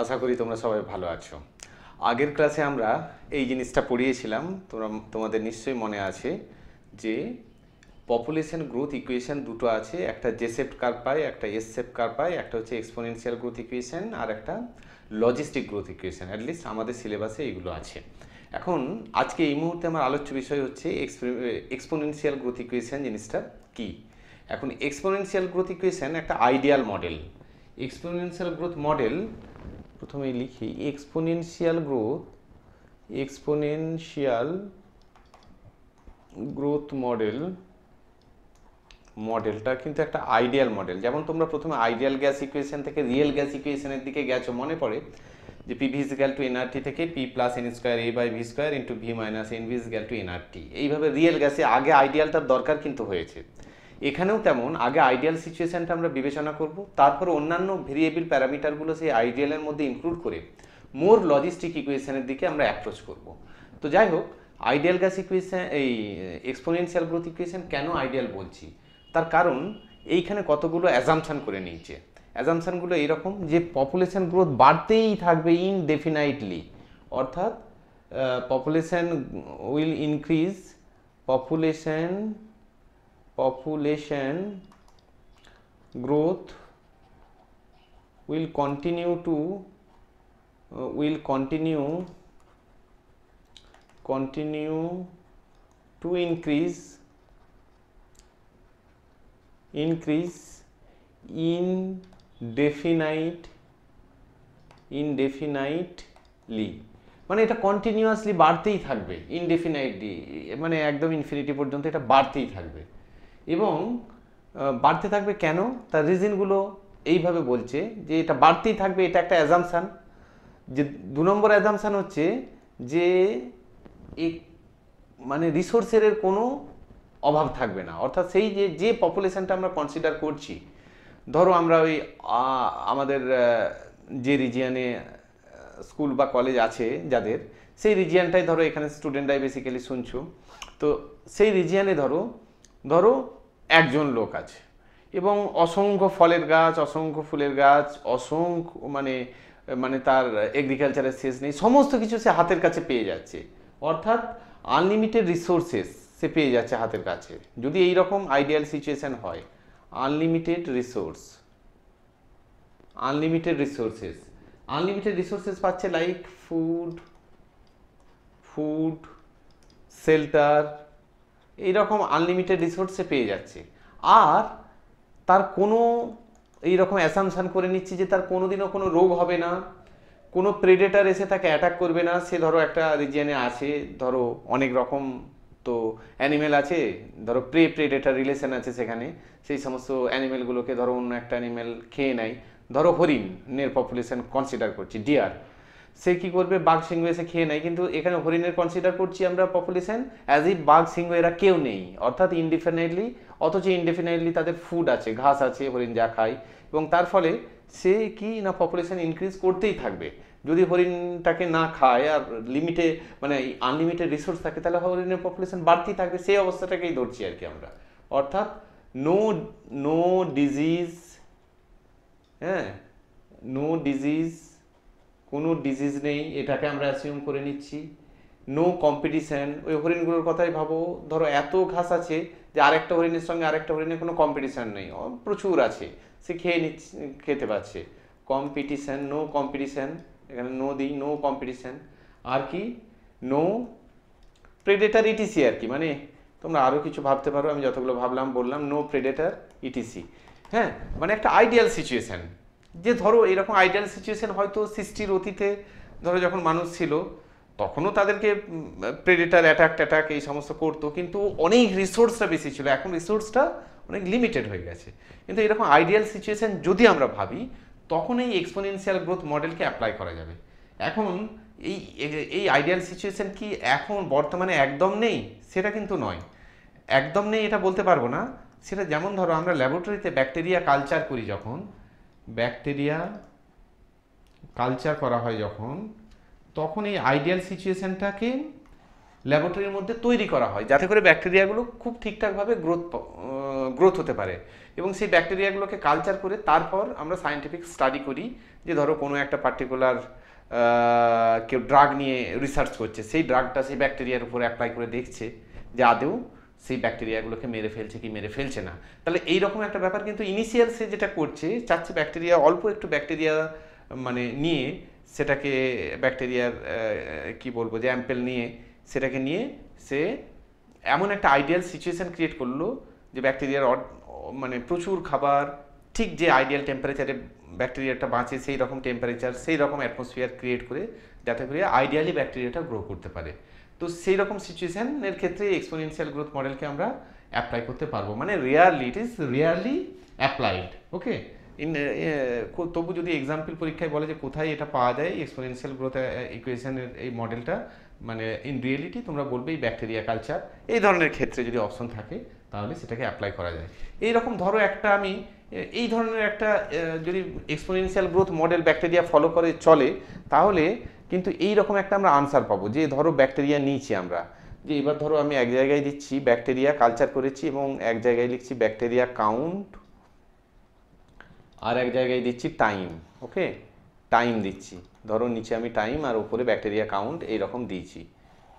আশা করি তোমরা সবাই ভালো আছো আগের ক্লাসে আমরা এই জিনিসটা পড়িয়েছিলাম তোমরা তোমাদের নিশ্চয়ই মনে আছে যে পপুলেশন গ্রোথ ইকুয়েশন দুটো আছে একটা জেসেফ কার পায় একটা এসসেফ কার পায় একটা হচ্ছে এক্সপোনেনশিয়াল গ্রোথ ইকুয়েশন আর একটা লজিস্টিক গ্রোথ ইকুয়েশন অ্যাটলিস্ট আমাদের সিলেবাসে এইগুলো আছে এখন আজকে এই মুহূর্তে আমার আলোচ্য বিষয় হচ্ছে এক্সপোনেনশিয়াল গ্রোথ ইকুয়েশন জিনিসটা কি এখন এক্সপোনেনশিয়াল গ্রোথ ইকুয়েশন একটা ideal model exponential growth model প্রথমে লিখি exponential growth exponential growth model মডেলটা কিন্তু একটা আইডিয়াল মডেল যেমন তোমরা প্রথমে আইডিয়াল গ্যাস ইকুয়েশন থেকে রিয়েল গ্যাস ইকুয়েশানের দিকে গেছো মনে পড়ে যে P V is equal to NRT থেকে P plus N square A by V square into V minus N B is equal to NRT এইভাবে রিয়েল গ্যাসে আগে আইডিয়ালটার দরকার কিন্তু হয়েছে এখানেও তেমন আগে আইডিয়াল সিচুয়েশানটা আমরা বিবেচনা করব তারপর অন্যান্য ভেরিয়েবল প্যারামিটারগুলো সেই আইডিয়ালের মধ্যে ইনক্লুড করে মোর লজিস্টিক ইকুয়েশানের দিকে আমরা অ্যাপ্রোচ করব তো যাই হোক আইডিয়াল গ্যাস ইকুয়েশান এই এক্সপোনেন্সিয়াল গ্রোথ ইকুয়েশান কেন আইডিয়াল বলছি তার কারণ এইখানে কতগুলো অ্যাজামশান করে নিয়েছে অ্যাজামশানগুলো এরকম যে পপুলেশান গ্রোথ বাড়তেই থাকবে ইনডেফিনাইটলি অর্থাৎ population will increase population population growth will continue to uh, will continue continue to increase increase in definite indefinitely মানে এটা কন্টিনিউয়াসলি বাড়তেই থাকবে ইনডেফিনাইটলি মানে একদম ইনফিনিটি পর্যন্ত এটা বাড়তেই থাকবে এবং বাড়তে থাকবে কেন তার রিজনগুলো এইভাবে বলছে যে এটা বাড়তেই থাকবে এটা একটা অ্যাজামশান যে দু নম্বর অ্যাজামশান হচ্ছে যে এই মানে রিসোর্সের কোনো অভাব থাকবে না অর্থাৎ সেই যে যে পপুলেশনটা আমরা কনসিডার করছি ধরো আমরা ওই আমাদের যে রিজিয়ানে স্কুল বা কলেজ আছে যাদের সেই রিজিয়ানটাই ধরো এখানে স্টুডেন্টরাই বেসিক্যালি শুনছো তো সেই রিজিয়ানে ধরো ধরো একজন লোক আছে এবং অসংখ্য ফলের গাছ অসংখ্য ফুলের গাছ অসংখ্য মানে মানে তার এগ্রিকালচারের শেষ নেই সমস্ত কিছু সে হাতের কাছে পেয়ে যাচ্ছে অর্থাৎ আনলিমিটেড রিসোর্সেস সে পেয়ে যাচ্ছে হাতের কাছে যদি এই রকম আইডিয়াল সিচুয়েশান হয় unlimited resource unlimited resources unlimited resources পাচ্ছে লাইক ফুড ফুড শেল্টার এই রকম আনলিমিটেড রিসোর্সে পেয়ে যাচ্ছে আর তার কোনো এই রকম অ্যাসামশান করে নিচ্ছি যে তার কোনোদিনও কোনো রোগ হবে না কোনো প্রেডেটার এসে তাকে অ্যাটাক করবে না সে ধরো একটা রিজিয়নে আছে ধরো অনেক রকম তো অ্যানিমেল আছে ধরো প্রে প্রেডেটার রিলেশন আছে সেখানে সেই সমস্ত অ্যানিমেলগুলোকে ধরো অন্য একটা অ্যানিমেল খেয়ে নেয় ধরো হরিণের পপুলেশন কনসিডার করছি ডিয়ার সে কি করবে বাঘ সিংহ এসে খেয়ে নেয় কিন্তু এখানে হরিণের কনসিডার করছি আমরা পপুলেশন অ্যাজ ই বাঘ সিংহ এরা কেউ নেই অর্থাৎ ইনডিফিনেটলি অথচ ইনডিফিনেটলি তাদের ফুড আছে ঘাস আছে হরিণ যা খায় এবং তার ফলে সে কি না পপুলেশন ইনক্রিজ করতেই থাকবে যদি হরিণটাকে না খায় আর লিমিটে মানে আনলিমিটেড রিসোর্স থাকে তাহলে হরিণের পপুলেশন বাড়তেই থাকবে সেই অবস্থাটাকেই ধরছি আর কি আমরা অর্থাৎ নো নো ডিজিজ হ্যাঁ নো ডিজিজ কোনো ডিজিজ নেই এটাকে আমরা অ্যাসিউম করে নিচ্ছি নো কম্পিটিশান ওই হরিণগুলোর কথাই ভাবো ধরো এত ঘাস আছে যে আরেকটা হরিণের সঙ্গে আরেকটা হরিণের কোনো কম্পিটিশান নেই প্রচুর আছে সে খেয়ে নিচ্ছে খেতে পারছে কম্পিটিশান নো কম্পিটিশান এখানে নো দিই নো কম্পিটিশান আর কি নো প্রেডেটার ইটিসি আর কি মানে তোমরা আরও কিছু ভাবতে পারো আমি যতগুলো ভাবলাম বললাম নো প্রেডেটার ইটিসি হ্যাঁ মানে একটা আইডিয়াল সিচুয়েশান যে ধরো এরকম আইডিয়াল সিচুয়েশন হয়তো সৃষ্টির অতীতে ধরো যখন মানুষ ছিল তখনও তাদেরকে প্রেডেটার অ্যাটাক ট্যাটাক এই সমস্ত করতো কিন্তু অনেক রিসোর্সটা বেশি ছিল এখন রিসোর্সটা অনেক লিমিটেড হয়ে গেছে কিন্তু এরকম আইডিয়াল সিচুয়েশান যদি আমরা ভাবি তখন এই এক্সপোনেন্সিয়াল গ্রোথ মডেলকে অ্যাপ্লাই করা যাবে এখন এই এই আইডিয়াল সিচুয়েশান কি এখন বর্তমানে একদম নেই সেটা কিন্তু নয় একদম নেই এটা বলতে পারবো না সেটা যেমন ধরো আমরা ল্যাবরেটরিতে ব্যাকটেরিয়া কালচার করি যখন ব্যাকটেরিয়া কালচার করা হয় যখন তখন এই আইডিয়াল সিচুয়েশানটাকে ল্যাবরেটরির মধ্যে তৈরি করা হয় যাতে করে ব্যাকটেরিয়াগুলো খুব ঠিকঠাকভাবে গ্রোথ গ্রোথ হতে পারে এবং সেই ব্যাকটেরিয়াগুলোকে কালচার করে তারপর আমরা সায়েন্টিফিক স্টাডি করি যে ধরো কোনো একটা পার্টিকুলার কেউ ড্রাগ নিয়ে রিসার্চ করছে সেই ড্রাগটা সেই ব্যাকটেরিয়ার উপর অ্যাপ্লাই করে দেখছে যে আদৌ সেই ব্যাকটেরিয়াগুলোকে মেরে ফেলছে কি মেরে ফেলছে না তাহলে এইরকম একটা ব্যাপার কিন্তু ইনিশিয়াল সে যেটা করছে চাচ্ছে ব্যাকটেরিয়া অল্প একটু ব্যাকটেরিয়া মানে নিয়ে সেটাকে ব্যাকটেরিয়ার কি বলবো যে অ্যাম্পেল নিয়ে সেটাকে নিয়ে সে এমন একটা আইডিয়াল সিচুয়েশান ক্রিয়েট করলো যে ব্যাকটেরিয়ার মানে প্রচুর খাবার ঠিক যে আইডিয়াল টেম্পারেচারে ব্যাকটেরিয়াটা বাঁচে সেই রকম টেম্পারেচার সেই রকম অ্যাটমসফিয়ার ক্রিয়েট করে যাতে করে আইডিয়ালি ব্যাকটেরিয়াটা গ্রো করতে পারে তো সেই রকম সিচুয়েশানের ক্ষেত্রে এক্সপোনেনশিয়াল গ্রোথ মডেলকে আমরা অ্যাপ্লাই করতে পারবো মানে really it is really applied okay in তবু যদি এক্সাম্পল পরীক্ষায় বলে যে কোথায় এটা পাওয়া যায় এক্সপোনেনশিয়াল গ্রোথ ইকুয়েশনের এই মডেলটা uh, uh, মানে ইন রিয়েলিটি তোমরা বলবে এই ব্যাকটেরিয়া কালচার এই ধরনের ক্ষেত্রে যদি অপশন থাকে তাহলে সেটাকে অ্যাপ্লাই করা যায় এই রকম ধরো একটা আমি এই ধরনের একটা যদি exponential growth model bacteria follow করে চলে তাহলে কিন্তু এই রকম একটা আমরা আনসার পাবো যে ধরো ব্যাকটেরিয়া নিয়েছি আমরা যে এবার ধরো আমি এক জায়গায় দিচ্ছি ব্যাকটেরিয়া কালচার করেছি এবং এক জায়গায় লিখছি ব্যাকটেরিয়া কাউন্ট আর এক জায়গায় দিচ্ছি টাইম ওকে টাইম দিচ্ছি ধরো নিচে আমি টাইম আর উপরে ব্যাকটেরিয়া কাউন্ট এইরকম দিয়েছি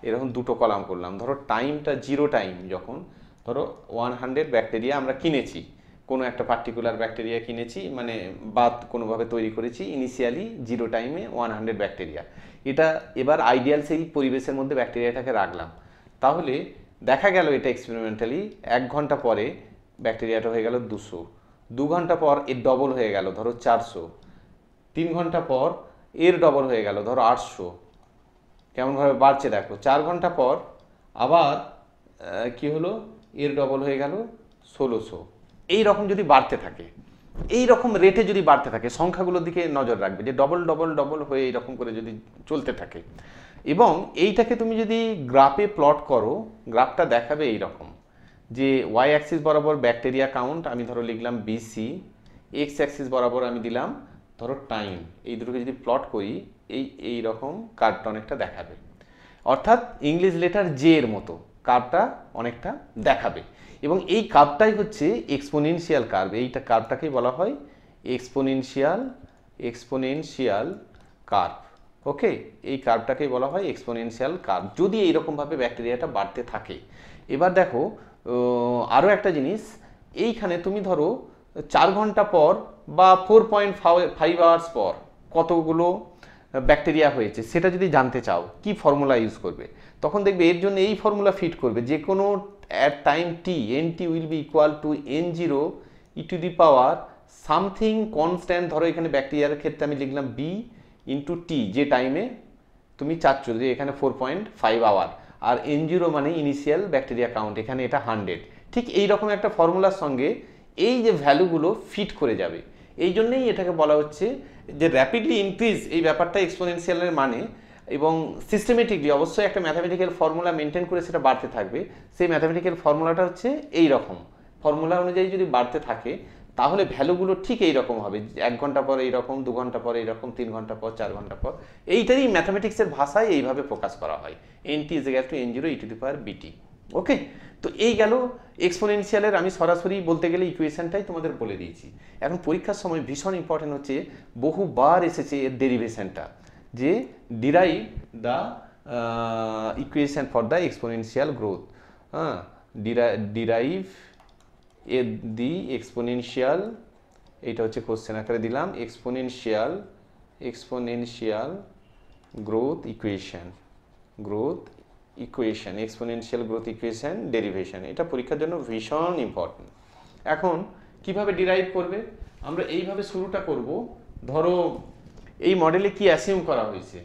এরকম দুটো কলাম করলাম ধরো টাইমটা জিরো টাইম যখন ধরো ওয়ান হান্ড্রেড ব্যাকটেরিয়া আমরা কিনেছি কোনো একটা পার্টিকুলার ব্যাকটেরিয়া কিনেছি মানে বাদ কোনোভাবে তৈরি করেছি ইনিশিয়ালি জিরো টাইমে ওয়ান হান্ড্রেড ব্যাকটেরিয়া এটা এবার আইডিয়াল সেই পরিবেশের মধ্যে ব্যাকটেরিয়াটাকে রাখলাম তাহলে দেখা গেল এটা এক্সপেরিমেন্টালি এক ঘন্টা পরে ব্যাকটেরিয়াটা হয়ে গেল দুশো দু ঘন্টা পর এর ডবল হয়ে গেল ধরো চারশো তিন ঘন্টা পর এর ডবল হয়ে গেল ধরো আটশো কেমনভাবে বাড়ছে দেখো চার ঘন্টা পর আবার কি হলো এর ডবল হয়ে গেল ষোলোশো এই রকম যদি বাড়তে থাকে এই রকম রেটে যদি বাড়তে থাকে সংখ্যাগুলোর দিকে নজর রাখবে যে ডবল ডবল ডবল হয়ে এইরকম করে যদি চলতে থাকে এবং এইটাকে তুমি যদি গ্রাফে প্লট করো গ্রাফটা দেখাবে এই রকম যে ওয়াই অ্যাক্সিস বরাবর ব্যাকটেরিয়া কাউন্ট আমি ধরো লিখলাম বিসি এক্স অ্যাক্সিস বরাবর আমি দিলাম ধরো টাইম এই দুটোকে যদি প্লট করি এই এই রকম কার্ভটা অনেকটা দেখাবে অর্থাৎ ইংলিশ লেটার জে এর মতো কার্ভটা অনেকটা দেখাবে এবং এই কার্ভটাই হচ্ছে এক্সপোনেনশিয়াল কার্ভ এইটা কার্ভটাকেই বলা হয় এক্সপোনেনশিয়াল এক্সপোনেনশিয়াল কার্ভ ওকে এই কার্ভটাকেই বলা হয় এক্সপোনেনশিয়াল কার্ভ যদি এইরকমভাবে ব্যাকটেরিয়াটা বাড়তে থাকে এবার দেখো আরও একটা জিনিস এইখানে তুমি ধরো চার ঘন্টা পর বা ফোর পয়েন্ট ফাইভ আওয়ার্স পর কতগুলো ব্যাকটেরিয়া হয়েছে সেটা যদি জানতে চাও কি ফর্মুলা ইউজ করবে তখন দেখবে এর জন্য এই ফর্মুলা ফিট করবে যে কোনো at time t nt will be equal to n0 e to the power something constant ধরো এখানে ব্যাকটেরিয়ার ক্ষেত্রে আমি লিখলাম বি into টি যে টাইমে তুমি চাচ্ছ যে এখানে ফোর পয়েন্ট ফাইভ আওয়ার আর n0 মানে ইনিশিয়াল ব্যাকটেরিয়া কাউন্ট এখানে এটা হান্ড্রেড ঠিক এই রকম একটা ফর্মুলার সঙ্গে এই যে ভ্যালুগুলো ফিট করে যাবে এই জন্যেই এটাকে বলা হচ্ছে যে র্যাপিডলি ইনক্রিজ এই ব্যাপারটা এর মানে এবং সিস্টেমেটিকলি অবশ্যই একটা ম্যাথামেটিক্যাল ফর্মুলা মেনটেন করে সেটা বাড়তে থাকবে সেই ম্যাথামেটিক্যাল ফর্মুলাটা হচ্ছে এই রকম ফর্মুলা অনুযায়ী যদি বাড়তে থাকে তাহলে ভ্যালুগুলো ঠিক এই রকম হবে এক ঘন্টা পর এইরকম দু ঘন্টা পর এইরকম তিন ঘন্টা পর চার ঘন্টা পর এইটারই ম্যাথামেটিক্সের ভাষায় এইভাবে প্রকাশ করা হয় N T is to N zero E to the power BT okay তো এই গেল এক্সপোনেনশিয়ালের আমি সরাসরি বলতে গেলে ইকুয়েশানটাই তোমাদের বলে দিয়েছি এখন পরীক্ষার সময় ভীষণ ইম্পর্টেন্ট হচ্ছে বহুবার এসেছে এর ডেরিভেশনটা যে derive the equation for the exponential growth হ্যাঁ ডিরাইভ এ দি এক্সপোনেনশিয়াল এটা হচ্ছে কোশ্চেন আকারে দিলাম exponential exponential growth equation growth equation exponential growth equation derivation এটা পরীক্ষার জন্য ভীষণ ইম্পর্টেন্ট এখন কিভাবে ডিরাইভ করবে আমরা এইভাবে শুরুটা করব ধরো এই মডেলে কি অ্যাসিউম করা হয়েছে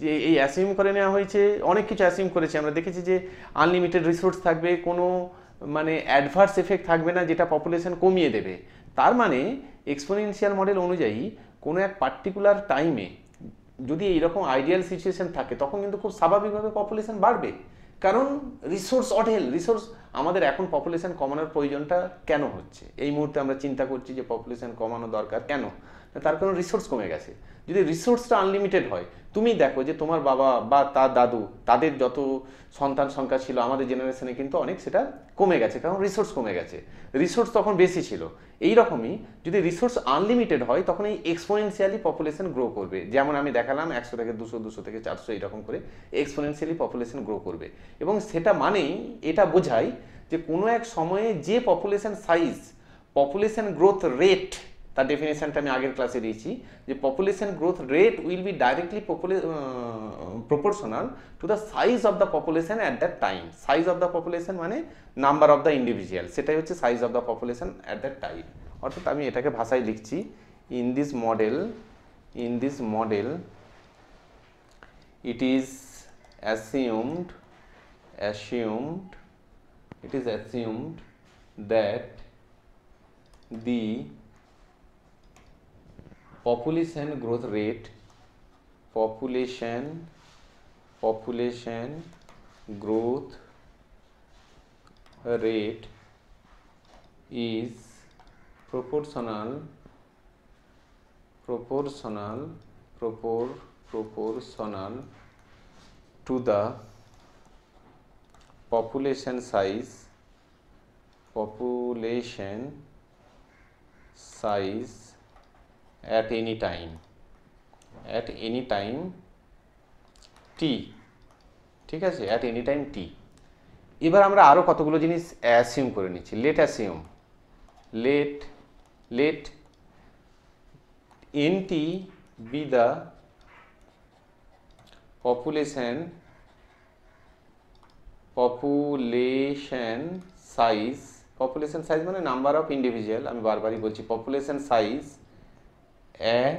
যে এই অ্যাসিউম করে নেওয়া হয়েছে অনেক কিছু অ্যাসিউম করেছে আমরা দেখেছি যে আনলিমিটেড রিসোর্স থাকবে কোনো মানে অ্যাডভার্স এফেক্ট থাকবে না যেটা পপুলেশন কমিয়ে দেবে তার মানে এক্সপোনেনশিয়াল মডেল অনুযায়ী কোনো এক পার্টিকুলার টাইমে যদি এইরকম আইডিয়াল সিচুয়েশান থাকে তখন কিন্তু খুব স্বাভাবিকভাবে পপুলেশন বাড়বে কারণ রিসোর্স অটেল রিসোর্স আমাদের এখন পপুলেশান কমানোর প্রয়োজনটা কেন হচ্ছে এই মুহূর্তে আমরা চিন্তা করছি যে পপুলেশন কমানো দরকার কেন তার কারণ রিসোর্স কমে গেছে যদি রিসোর্সটা আনলিমিটেড হয় তুমি দেখো যে তোমার বাবা বা তার দাদু তাদের যত সন্তান সংখ্যা ছিল আমাদের জেনারেশনে কিন্তু অনেক সেটা কমে গেছে কারণ রিসোর্স কমে গেছে রিসোর্স তখন বেশি ছিল এই রকমই যদি রিসোর্স আনলিমিটেড হয় তখন এই এক্সপোনেন্সিয়ালি পপুলেশন গ্রো করবে যেমন আমি দেখালাম একশো থেকে দুশো দুশো থেকে চারশো এইরকম করে এক্সপোনেন্সিয়ালি পপুলেশন গ্রো করবে এবং সেটা মানেই এটা বোঝায় যে কোনো এক সময়ে যে population size population growth rate তার ডেফিনেশনটা আমি আগের ক্লাসে দিয়েছি যে population growth rate will be directly popula proportional to the size of the population at that time size of the population মানে নাম্বার অফ দ্য ইন্ডিভিজুয়াল সেটাই হচ্ছে size of the population at that time অর্থাৎ আমি এটাকে ভাষায় লিখছি in this model in this model it is assumed assumed it is assumed that the population growth rate population population growth rate is proportional proportional propor proportional to the population size population size at any time at any time t ঠিক আছে at any time t এবার আমরা আরও কতগুলো জিনিস assume করে নিচ্ছি let assume let let N T be the population population size population size মানে নাম্বার অফ ইন্ডিভিজুয়াল আমি বারবারই বলছি population size a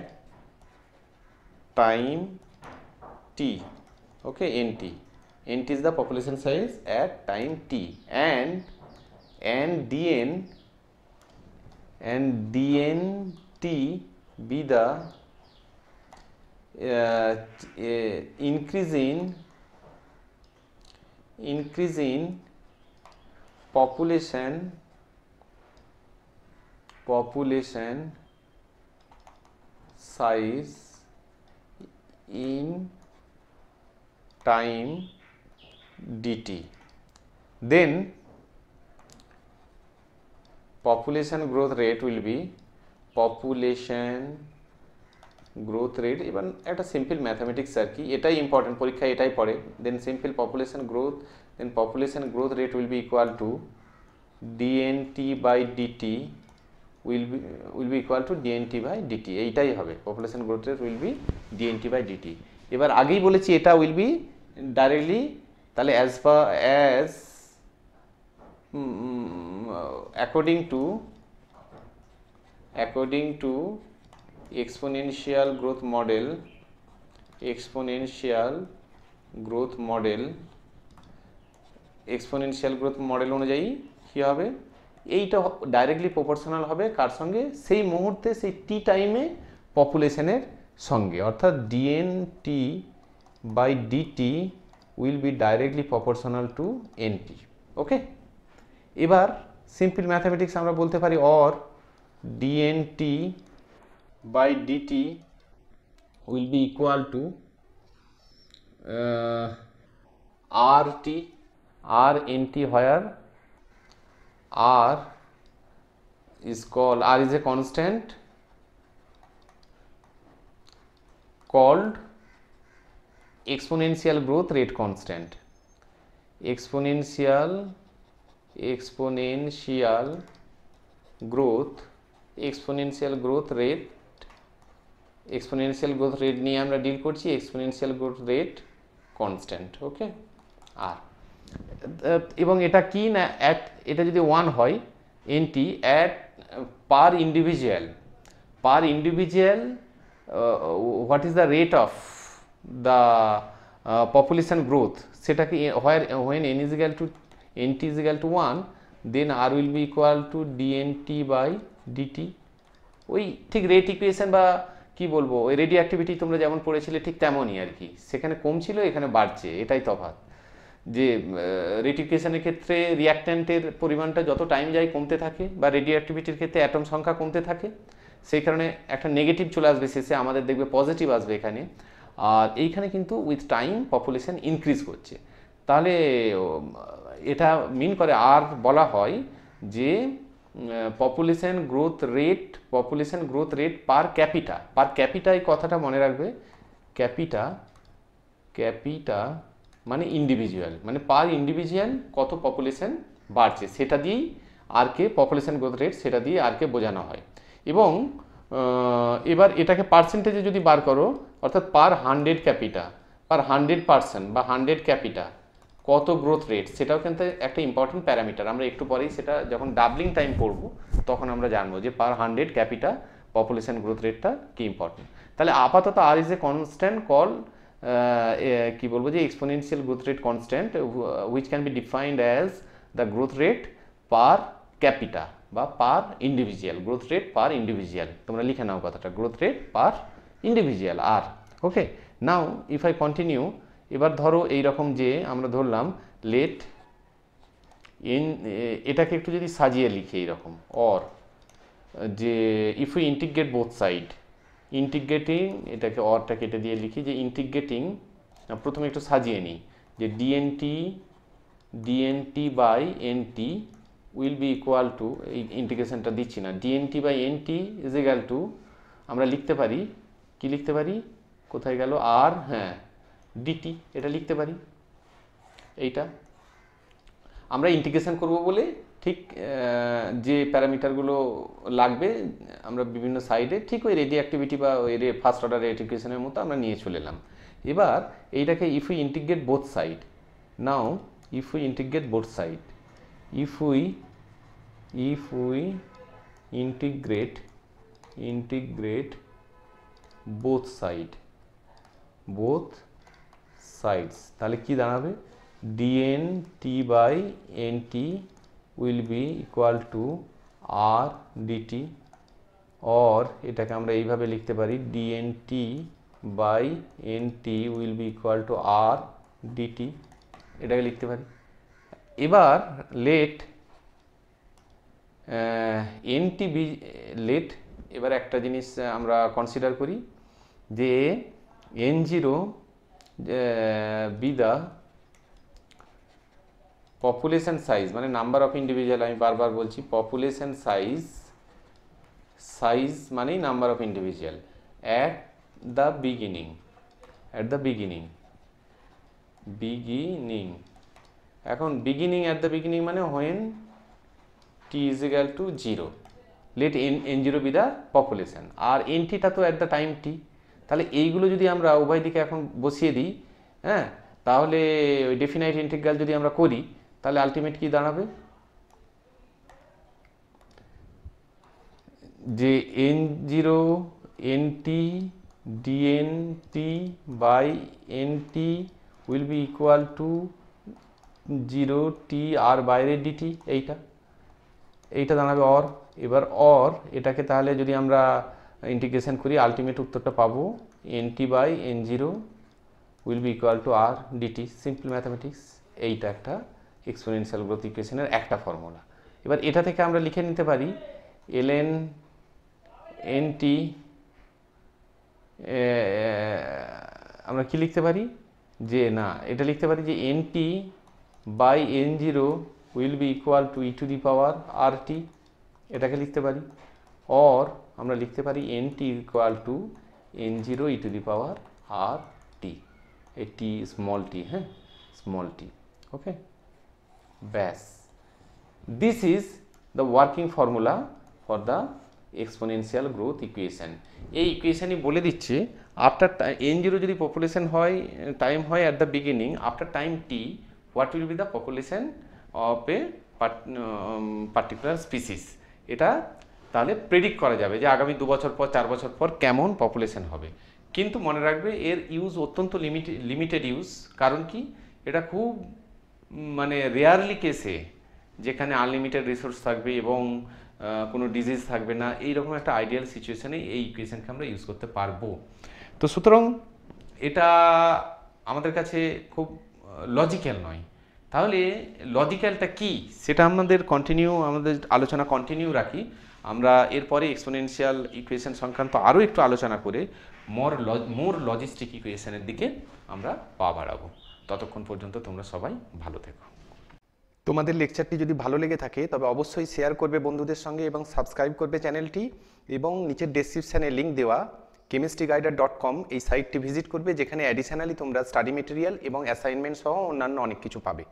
time t okay n t, n t is the population size at time t and and dn and dnt be the uh, uh, increase in increase in population population size in time dt then population growth rate will be population growth rate even at a simple mathematics circuit it is important for it then simple population growth then population growth rate will be equal to dnt by dt will be will be equal to DNT by DT এইটাই হবে population growth rate will be DNT by DT এবার আগেই বলেছি এটা will be directly তাহলে as per as according to according to exponential growth model exponential growth model exponential growth model অনুযায়ী কী হবে এইটা ডাইরেক্টলি প্রপোর্শনাল হবে কার সঙ্গে সেই মুহূর্তে সেই টি টাইমে পপুলেশনের সঙ্গে অর্থাৎ DN T by DT will be directly proportional to NT okay এবার সিম্পল ম্যাথামেটিক্স আমরা বলতে পারি or DNT by DT equal to R T R RT RNT where r is called r is a constant called exponential growth rate constant exponential exponential growth exponential growth rate exponential growth rate নিয়ে আমরা deal করছি exponential growth rate constant ওকে আর এবং এটা কি না at এটা যদি one হয় NT at per individual per individual what is the rate of the population growth সেটাকে where when N is equal to NT is equal to one then R will be equal to T by DT ওই ঠিক rate equation বা কি বলবো ওই radio activity তোমরা যেমন পড়েছিলে ঠিক তেমনই আর কি সেখানে কমছিল এখানে বাড়ছে এটাই তফাৎ যে রেটিফিকেশনের ক্ষেত্রে রিয়াক্ট্যান্টের পরিমাণটা যত টাইম যায় কমতে থাকে বা রেডিও অ্যাক্টিভিটির ক্ষেত্রে অ্যাটম সংখ্যা কমতে থাকে সেই কারণে একটা নেগেটিভ চলে আসবে শেষে আমাদের দেখবে পজিটিভ আসবে এখানে আর এইখানে কিন্তু উইথ টাইম পপুলেশান ইনক্রিজ করছে তাহলে এটা মিন করে আর বলা হয় যে population growth rate population growth rate per capita per capita এই কথাটা মনে রাখবে ক্যাপিটা ক্যাপিটা মানে ইন্ডিভিজুয়াল মানে পার ইন্ডিভিজুয়াল কত পপুলেশন বাড়ছে সেটা দিয়েই আর কে পপুলেশন গ্রোথ রেট সেটা দিয়ে আর কে বোঝানো হয় এবং এবার এটাকে পার্সেন্টেজে যদি বার করো অর্থাৎ per hundred capita per hundred percent বা হান্ড্রেড ক্যাপিটা কত গ্রোথ রেট সেটাও কিন্তু একটা ইম্পর্টেন্ট প্যারামিটার আমরা একটু পরেই সেটা যখন ডাবলিং টাইম পড়ব তখন আমরা জানবো যে per hundred capita population growth রেটটা কি ইম্পর্টেন্ট তাহলে আপাতত R is a constant call কি বলবো যে exponential growth rate constant which can be defined as the growth rate per capita বা per individual growth rate per individual তোমরা লিখে নাও কথাটা growth rate per individual R okay now if I continue এবার ধরো এই রকম যে আমরা ধরলাম লেট ইন এটাকে একটু যদি সাজিয়ে লিখি এইরকম অর যে if you integrate both side integrating এটাকে অরটা কেটে দিয়ে লিখি যে ইন্টিগ্রেটিং প্রথমে একটু সাজিয়ে নিই যে DNT DNT by NT will be equal to এই ইন্টিগ্রেশনটা দিচ্ছি না DNT by NT is equal to আমরা লিখতে পারি কি লিখতে পারি কোথায় গেল আর হ্যাঁ ডিটি এটা লিখতে পারি এইটা আমরা ইন্টিগ্রেশন করব বলে ঠিক যে প্যারামিটারগুলো লাগবে আমরা বিভিন্ন সাইডে ঠিক ওই রেডিও অ্যাক্টিভিটি বা ওই ফার্স্ট অর্ডার রেডিকেশনের মতো আমরা নিয়ে চলে এলাম এবার এইটাকে if we integrate both side now if we integrate both side if we if we integrate integrate both side both sides তাহলে কি দাঁড়াবে DN T by N T will be equal to R DT or এটাকে আমরা এইভাবে লিখতে পারি DNT by NT will be equal to R DT এটাকে লিখতে পারি এবার লেট এনটি বি লেট এবার একটা জিনিস আমরা কনসিডার করি যে N zero be the population size মানে নাম্বার অফ ইন্ডিভিজুয়াল আমি বারবার বলছি পপুলেশন সাইজ সাইজ মানেই number of individual at the beginning at the beginning beginning এখন বিগিনিং অ্যাট দ্য বিগিনিং মানে when T is equal to zero let N N zero be the population আর N টিটা তো at the time টি তাহলে এইগুলো যদি আমরা উভয় দিকে এখন বসিয়ে দিই হ্যাঁ তাহলে ওই ডেফিনাইট ইন্টিগ্রাল যদি আমরা করি তাহলে আলটিমেট কি দাঁড়াবে যে N zero N T DN T by N T will be equal to zero T R বাইরে ডিটি এইটা এইটা দাঁড়াবে অর এবার অর এটাকে তাহলে যদি আমরা ইন্টিগ্রেশন করি আলটিমেট উত্তরটা পাবো N T by N zero will be equal to R DT simple mathematics এইটা একটা এক্সপোনেনশিয়াল গ্রোথ ইকুয়েশনের একটা ফর্মুলা এবার এটা থেকে আমরা লিখে নিতে পারি এলএন এন টি আমরা কি লিখতে পারি যে না এটা লিখতে পারি যে N T by N zero will be equal to E to the power R T এটাকে লিখতে পারি অর আমরা লিখতে পারি N T equal to N zero E to the power R T এই টি স্মল টি হ্যাঁ small T okay ব্যাস this is the working formula for the exponential growth equation এই ইকুয়েশানই বলে দিচ্ছে আফটার এন জিরো যদি population হয় time হয় at the beginning after time T what will be the population of a particular species এটা তাহলে প্রেডিক্ট করা যাবে যে আগামী দু বছর পর চার বছর পর কেমন পপুলেশান হবে কিন্তু মনে রাখবে এর ইউজ অত্যন্ত লিমিটেড ইউজ কারণ কি এটা খুব মানে রেয়ারলি কেসে যেখানে আনলিমিটেড রিসোর্স থাকবে এবং কোনো ডিজিজ থাকবে না এইরকম একটা আইডিয়াল সিচুয়েশানে এই ইকুয়েশানকে আমরা ইউজ করতে পারবো তো সুতরাং এটা আমাদের কাছে খুব লজিক্যাল নয় তাহলে লজিক্যালটা কি সেটা আমাদের কন্টিনিউ আমাদের আলোচনা কন্টিনিউ রাখি আমরা এরপরে এক্সপোনেনশিয়াল ইকুয়েশান সংক্রান্ত আরও একটু আলোচনা করে মোর মোর লজিস্টিক ইকুয়েশনের দিকে আমরা পা বাড়াবো ততক্ষণ পর্যন্ত তোমরা সবাই ভালো থেকো তোমাদের লেকচারটি যদি ভালো লেগে থাকে তবে অবশ্যই শেয়ার করবে বন্ধুদের সঙ্গে এবং সাবস্ক্রাইব করবে চ্যানেলটি এবং নিচের ডেসক্রিপশানে লিঙ্ক দেওয়া কেমিস্ট্রি গাইডার ডট কম এই সাইটটি ভিজিট করবে যেখানে অ্যাডিশনালি তোমরা স্টাডি মেটেরিয়াল এবং অ্যাসাইনমেন্ট সহ অন্যান্য অনেক কিছু পাবে